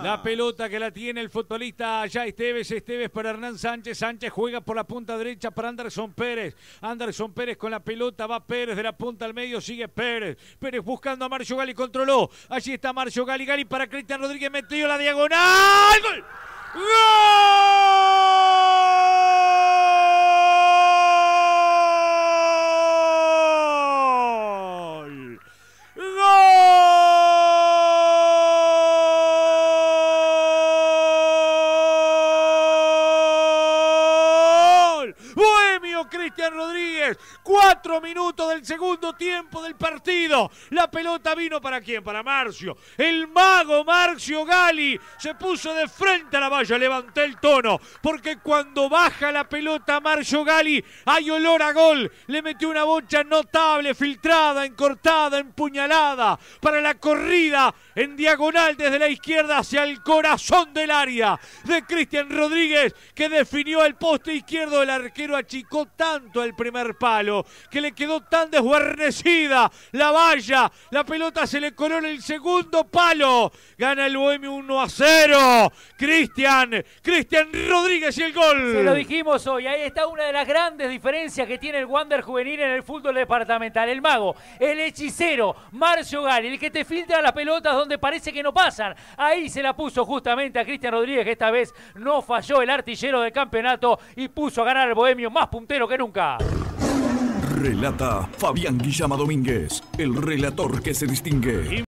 La pelota que la tiene el futbolista allá Esteves, Esteves para Hernán Sánchez, Sánchez juega por la punta derecha para Anderson Pérez, Anderson Pérez con la pelota, va Pérez de la punta al medio, sigue Pérez, Pérez buscando a Marcio Gali, controló, allí está Marcio Gali, Gali para Cristian Rodríguez, metió la diagonal, ¡Gol! Cristian Rodríguez. Cuatro minutos del segundo tiempo del partido. La pelota vino para quién? Para Marcio. El mago Marcio Gali se puso de frente a la valla. Levanté el tono porque cuando baja la pelota Marcio Gali hay olor a gol. Le metió una bocha notable, filtrada, encortada, empuñalada para la corrida en diagonal desde la izquierda hacia el corazón del área de Cristian Rodríguez que definió el poste izquierdo. del arquero Chicota tanto el primer palo, que le quedó tan desguarnecida la valla, la pelota se le coló en el segundo palo, gana el Bohemio 1 a 0, Cristian, Cristian Rodríguez y el gol. Se lo dijimos hoy, ahí está una de las grandes diferencias que tiene el Wander juvenil en el fútbol departamental, el mago, el hechicero, Marcio Gali, el que te filtra las pelotas donde parece que no pasan, ahí se la puso justamente a Cristian Rodríguez, que esta vez no falló el artillero de campeonato y puso a ganar al Bohemio más puntero que nunca. Relata Fabián Guillama Domínguez, el relator que se distingue.